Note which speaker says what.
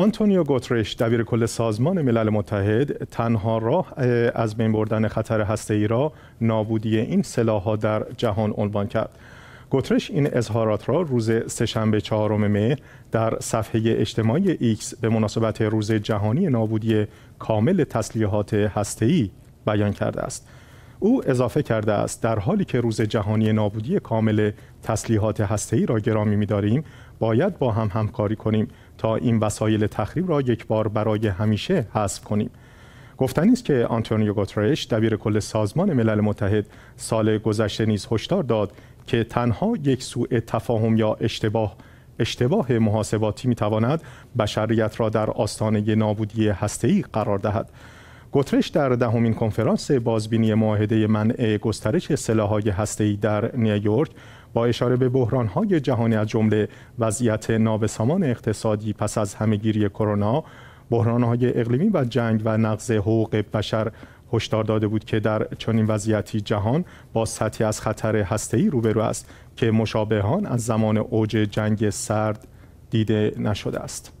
Speaker 1: آنتونیو گوترش دبیر کل سازمان ملل متحد تنها راه از بین بردن خطر ای را نابودی این ها در جهان عنوان کرد. گوترش این اظهارات را روز سهشنبه چهارم مه در صفحه اجتماعی ایکس به مناسبت روز جهانی نابودی کامل تسلیحات هسته‌ای بیان کرده است. او اضافه کرده است در حالی که روز جهانی نابودی کامل تسلیحات هسته‌ای را گرامی می‌داریم باید با هم همکاری کنیم تا این وسایل تخریب را یک بار برای همیشه حذف کنیم گفتنی است که آنتونیو گوترش دبیر کل سازمان ملل متحد سال گذشته نیز هشدار داد که تنها یک سوء تفاهم یا اشتباه اشتباه محاسباتی می‌تواند بشریت را در آستانه نابودی هسته‌ای قرار دهد گوترش در دهمین ده کنفرانس بازبینی معاهده منع گسترش سلاحهای هسته‌ای در نیویورک با اشاره به بحران‌های جهانی از جمله وضعیت نابسامان اقتصادی پس از همهگیری کرونا، بحران‌های اقلیمی و جنگ و نقض حقوق بشر هشدار داده بود که در چنین وضعیتی جهان با سطحی از خطر هسته‌ای روبرو است که مشابهان از زمان اوج جنگ سرد دیده نشده است.